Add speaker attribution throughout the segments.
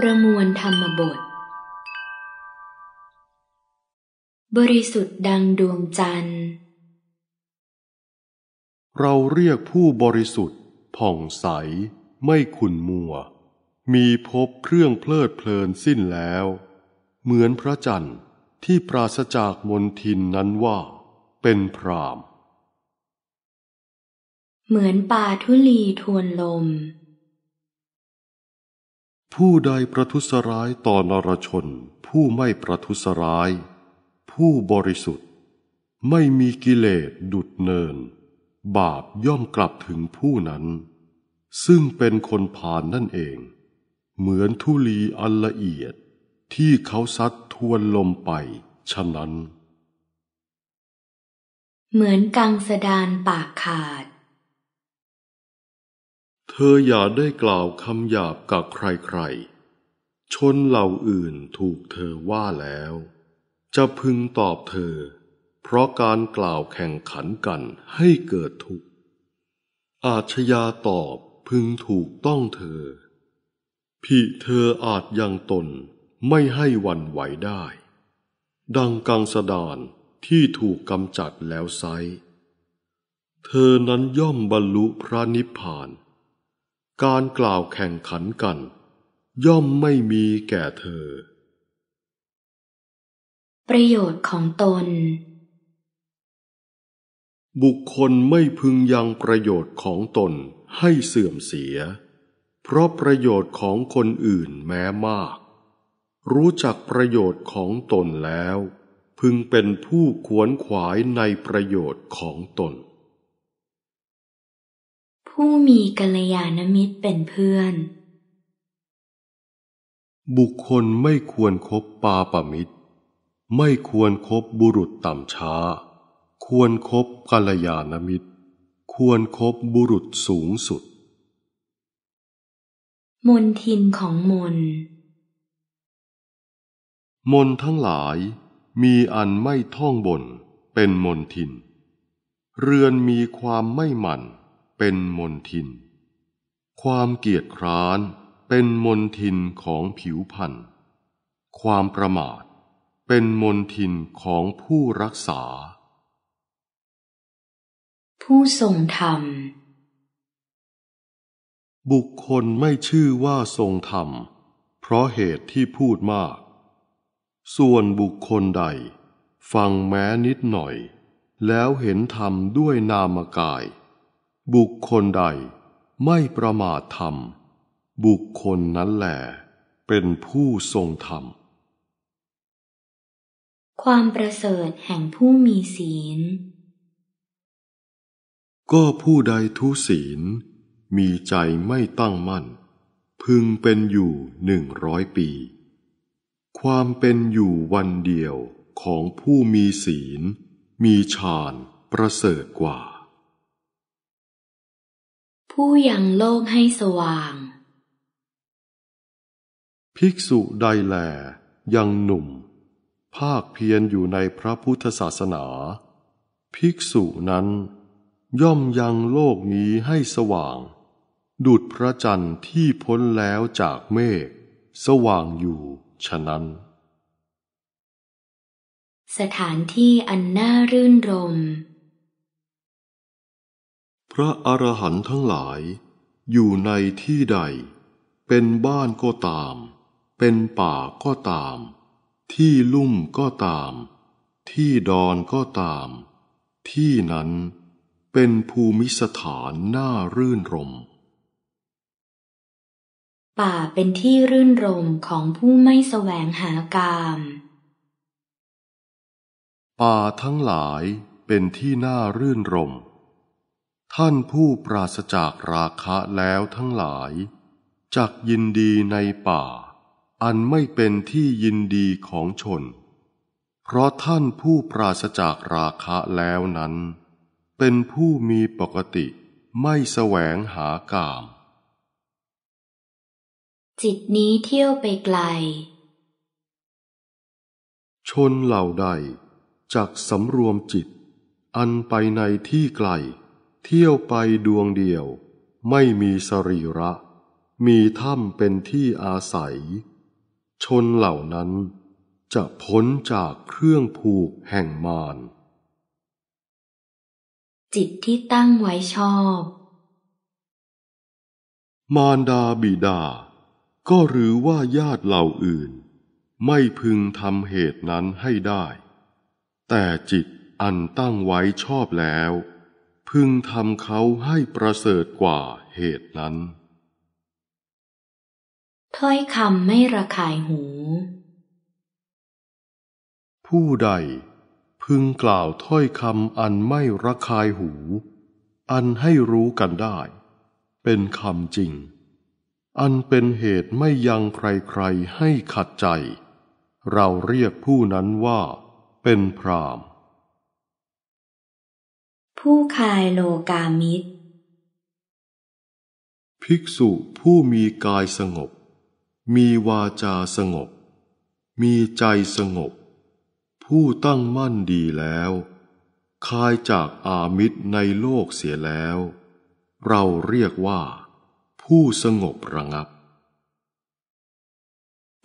Speaker 1: ประมวลธรรมบท บริสุทธิ์ดังดวงจันทร์
Speaker 2: เราเรียกผู้บริสุทธิ์ผ่องใส ไม่ขุนมัว มีพบเครื่องเพลิดเพลินสิ้นแล้ว เหมือนพระจันทร์ที่ปราศจากมนทินนั้นว่า เป็นพราม
Speaker 1: เหมือนปลาทุลีทวนลม
Speaker 2: ผู้ใดประทุษร้ายต่อนรชน ผู้ไม่ประทุษร้าย ผู้บริสุทธิ์ไม่มีกิเลสดุดเนิน บาปย่อมกลับถึงผู้นั้น ซึ่งเป็นคนผ่านนั่นเอง เหมือนทุลีอันละเอียด ที่เขาซัดทวนลมไปฉะนั้น
Speaker 1: เหมือนกังสดานปากขาด
Speaker 2: เธออย่าได้กล่าวคำหยาบกับใครๆ ชนเหล่าอื่นถูกเธอว่าแล้ว จะพึงตอบเธอ เพราะการกล่าวแข่งขันกันให้เกิดทุกข์ อาชญาตอบพึงถูกต้องเธอ ผิเธออาจยังตนไม่ให้วันไหวได้ ดังกังสดานที่ถูกกำจัดแล้วไซเธอนั้นย่อมบรรลุพระนิพพานการกล่าวแข่งขันกัน ย่อมไม่มีแก่เธอ
Speaker 1: ประโยชน์ของตน
Speaker 2: บุคคลไม่พึงยังประโยชน์ของตนให้เสื่อมเสีย เพราะประโยชน์ของคนอื่นแม้มาก รู้จักประโยชน์ของตนแล้ว พึงเป็นผู้ขวนขวายในประโยชน์ของตน
Speaker 1: ผู้มีกัลยาณมิตรเป็นเพื่อน
Speaker 2: บุคคลไม่ควรครบปาปมิตร ไม่ควรครบบุรุษต่ำช้า ควรครบกัลยาณมิตร ควรครบบุรุษสูงสุด
Speaker 1: มนทินของมน
Speaker 2: มนทั้งหลายมีอันไม่ท่องบนเป็นมนทิน เรือนมีความไม่หมั่นเป็นมนทิน ความเกียดคร้านเป็นมนทินของผิวพันธ์ความประมาทเป็นมนทินของผู้รักษา
Speaker 1: ผู้ทรงธรรม
Speaker 2: บุคคลไม่ชื่อว่าทรงธรรม เพราะเหตุที่พูดมาก ส่วนบุคคลใด ฟังแม้นิดหน่อย แล้วเห็นธรรมด้วยนามกายบุคคลใดไม่ประมาทธรรม บุคคลนั้นแหลเป็นผู้ทรงธรรม
Speaker 1: ความประเสริฐแห่งผู้มีศีล
Speaker 2: ก็ผู้ใดทุศีล มีใจไม่ตั้งมั่น พึงเป็นอยู่หนึ่งร้อยปี ความเป็นอยู่วันเดียวของผู้มีศีล มีฌานประเสริฐกว่า
Speaker 1: ผู้ยังโลกให้สว่าง
Speaker 2: ภิกษุใดแลยังหนุ่ม ภาคเพียรอยู่ในพระพุทธศาสนา ภิกษุนั้น ย่อมยังโลกนี้ให้สว่าง ดุดพระจันทร์ที่พ้นแล้วจากเมฆ สว่างอยู่ฉะนั้น
Speaker 1: สถานที่อันน่ารื่นรมย์
Speaker 2: พระอรหันต์ทั้งหลาย อยู่ในที่ใด เป็นบ้านก็ตาม เป็นป่าก็ตาม ที่ลุ่มก็ตาม ที่ดอนก็ตาม ที่นั้นเป็นภูมิสถานน่ารื่นรม
Speaker 1: ป่าเป็นที่รื่นรมของผู้ไม่แสวงหากาม
Speaker 2: ป่าทั้งหลายเป็นที่น่ารื่นรมท่านผู้ปราศจากราคะแล้วทั้งหลายจักยินดีในป่า อันไม่เป็นที่ยินดีของชน เพราะท่านผู้ปราศจากราคะแล้วนั้น เป็นผู้มีปกติไม่แสวงหากาม
Speaker 1: จิตนี้เที่ยวไปไกล
Speaker 2: ชนเหล่าใดจักสำรวมจิต อันไปในที่ไกลเที่ยวไปดวงเดียว ไม่มีสรีระ มีถ้ำเป็นที่อาศัย ชนเหล่านั้นจะพ้นจากเครื่องผูกแห่งมาร
Speaker 1: จิตที่ตั้งไว้ชอบ
Speaker 2: มารดาบิดา ก็หรือว่าญาติเหล่าอื่น ไม่พึงทำเหตุนั้นให้ได้ แต่จิตอันตั้งไว้ชอบแล้วพึงทำเขาให้ประเสริฐกว่าเหตุนั้น
Speaker 1: ถ้อยคำไม่ระคายหู
Speaker 2: ผู้ใดพึงกล่าวถ้อยคำอันไม่ระคายหู อันให้รู้กันได้ เป็นคำจริง อันเป็นเหตุไม่ยังใครๆให้ขัดใจ เราเรียกผู้นั้นว่าเป็นพราม
Speaker 1: ผู้คายโลกามิตร
Speaker 2: ภิกษุผู้มีกายสงบ มีวาจาสงบ มีใจสงบ ผู้ตั้งมั่นดีแล้วคายจากอามิตรในโลกเสียแล้ว เราเรียกว่าผู้สงบระงับ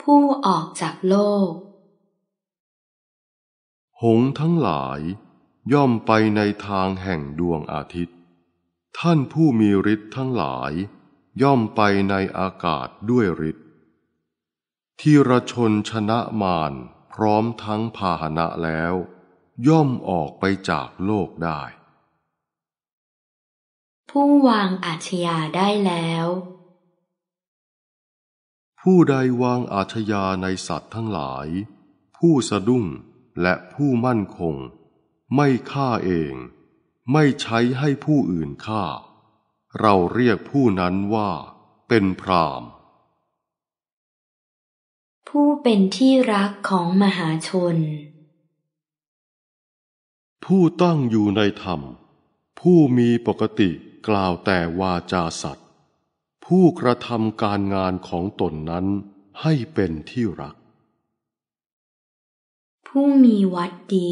Speaker 1: ผู้ออกจากโลก
Speaker 2: หงทั้งหลายย่อมไปในทางแห่งดวงอาทิตย์ ท่านผู้มีฤทธิ์ทั้งหลาย ย่อมไปในอากาศด้วยฤทธิ์ที่ระชนชนะมารพร้อมทั้งพาหนะแล้ว ย่อมออกไปจากโลกได้
Speaker 1: ผู้วางอาชญาได้แล้ว
Speaker 2: ผู้ใดวางอาชญาในสัตว์ทั้งหลาย ผู้สะดุ้งและผู้มั่นคงไม่ฆ่าเอง ไม่ใช้ให้ผู้อื่นฆ่า เราเรียกผู้นั้นว่าเป็นพราม
Speaker 1: ผู้เป็นที่รักของมหาชน
Speaker 2: ผู้ตั้งอยู่ในธรรม ผู้มีปกติกล่าวแต่วาจาสัตว์ ผู้กระทำการงานของตนนั้นให้เป็นที่รัก
Speaker 1: ผู้มีวัดดี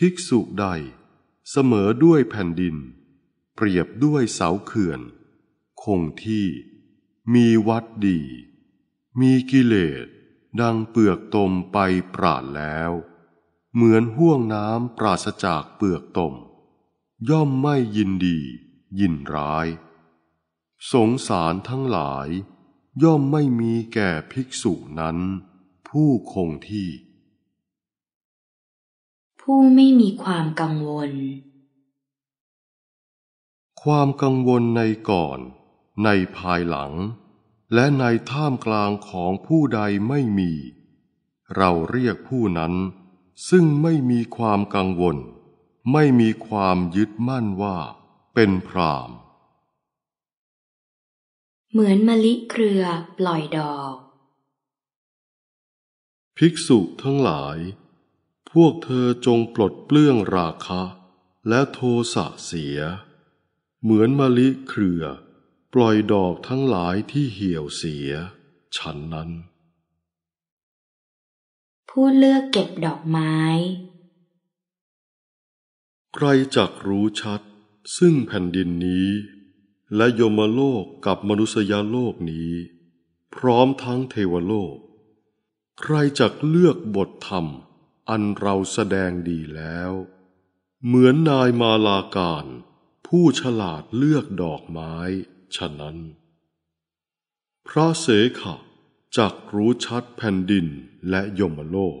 Speaker 2: ภิกษุใดเสมอด้วยแผ่นดิน เปรียบด้วยเสาเขื่อน คงที่มีวัดดี มีกิเลสดังเปลือกตมไปปราดแล้ว เหมือนห่วงน้ำปราศจากเปลือกตม ย่อมไม่ยินดี ยินร้าย สงสารทั้งหลาย ย่อมไม่มีแก่ภิกษุนั้นผู้คงที่
Speaker 1: ผู้ไม่มีความกังวล
Speaker 2: ความกังวลในก่อน ในภายหลัง และในท่ามกลางของผู้ใดไม่มี เราเรียกผู้นั้น ซึ่งไม่มีความกังวล ไม่มีความยึดมั่นว่า เป็นพราม
Speaker 1: เหมือนมะลิเครือปล่อยดอก
Speaker 2: ภิกษุทั้งหลายพวกเธอจงปลดเปลื้องราคะ และโทสะเสีย เหมือนมะลิเครือ ปล่อยดอกทั้งหลายที่เหี่ยวเสียฉันนั้น
Speaker 1: ผู้เลือกเก็บดอกไม้
Speaker 2: ใครจักรู้ชัดซึ่งแผ่นดินนี้ และยมโลกกับมนุษยโลกนี้ พร้อมทั้งเทวโลก ใครจักเลือกบทธรรมอันเราแสดงดีแล้ว เหมือนนายมาลาการ ผู้ฉลาดเลือกดอกไม้ ฉะนั้น พระเสขะจักรู้ชัดแผ่นดินและยมโลก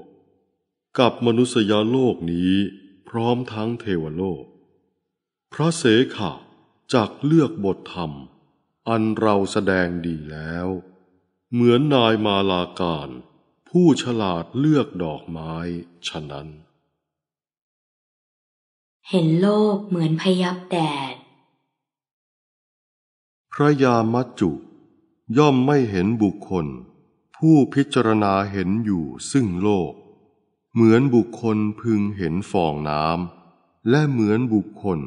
Speaker 2: กับมนุษยโลกนี้พร้อมทั้งเทวโลกพระเสขะจักเลือกบทธรรม อันเราแสดงดีแล้ว เหมือนนายมาลาการผู้ฉลาดเลือกดอกไม้ฉะนั้น
Speaker 1: เห็นโลกเหมือนพยับแดด
Speaker 2: พระยามัจจุย่อมไม่เห็นบุคคล ผู้พิจารณาเห็นอยู่ซึ่งโลก เหมือนบุคคลพึงเห็นฟองน้ำและเหมือนบุคคล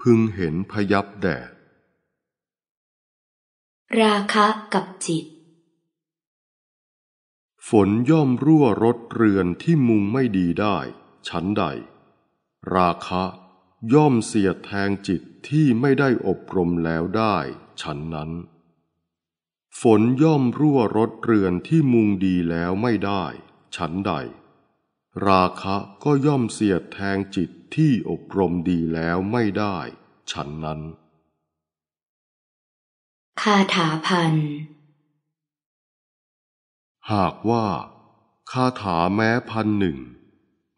Speaker 2: พึงเห็นพยับแดด
Speaker 1: ราคะกับ
Speaker 2: จิตฝนย่อมรั่วรถเรือนที่มุงไม่ดีได้ชั้นใด ราคะ ย่อมเสียดแทงจิตที่ไม่ได้อบรมแล้วได้ ฉันนั้น ฝนย่อมรั่วรถเรือนที่มุงดีแล้วไม่ได้ ฉันใด ราคะก็ย่อมเสียดแทงจิตที่อบรมดีแล้วไม่ได้ ฉันนั้น
Speaker 1: คาถาพัน
Speaker 2: หากว่า คาถาแม้พันหนึ่ง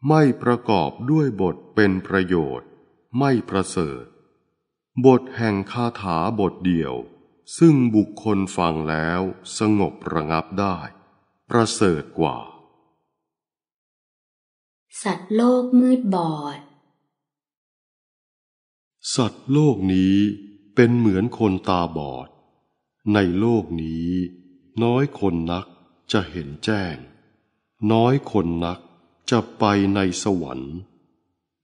Speaker 2: ไม่ประกอบด้วยบทเป็นประโยชน์ไม่ประเสริฐ บทแห่งคาถาบทเดียว ซึ่งบุคคลฟังแล้วสงบระงับได้ ประเสริฐกว่า
Speaker 1: สัตว์โลกมืดบอด
Speaker 2: สัตว์โลกนี้เป็นเหมือนคนตาบอด ในโลกนี้น้อยคนนักจะเห็นแจ้ง น้อยคนนักจะไปในสวรรค์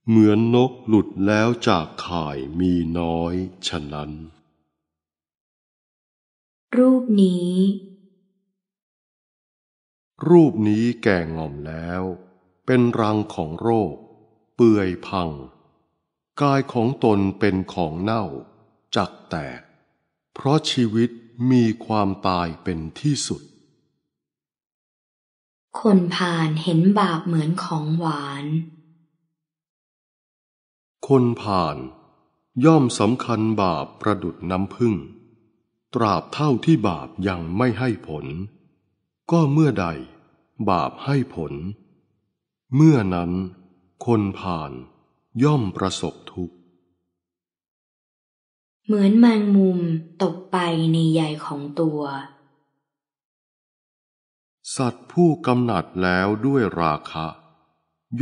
Speaker 2: เหมือนนกหลุดแล้วจากข่ายมีน้อยฉะนั้น
Speaker 1: รูปนี้
Speaker 2: รูปนี้แก่งอมแล้ว เป็นรังของโรค เปื่อยพัง กายของตนเป็นของเน่า จักแตกเพราะชีวิตมีความตายเป็นที่สุด
Speaker 1: คนผ่านเห็นบาปเหมือนของหวาน
Speaker 2: คนผ่านย่อมสำคัญบาปประดุดน้ำพึ่งตราบเท่าที่บาปยังไม่ให้ผล ก็เมื่อใดบาปให้ผล เมื่อนั้น คนผ่านย่อมประสบทุกข์
Speaker 1: เหมือนแมงมุมตกไปในใยของตัว
Speaker 2: สัตว์ผู้กำหนัดแล้วด้วยราคะ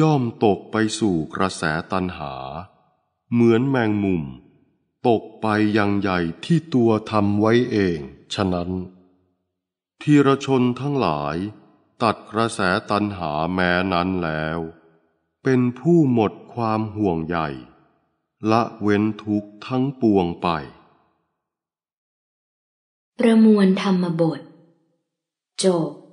Speaker 2: ย่อมตกไปสู่กระแสตันหา เหมือนแมงมุม ตกไปยังใหญ่ที่ตัวทำไว้เอง ฉะนั้นทีรชนทั้งหลาย ตัดกระแสตันหาแม้นั้นแล้ว เป็นผู้หมดความห่วงใหญ่ ละเว้นทุกทั้งปวงไป
Speaker 1: ประมวลธรรมบทจบ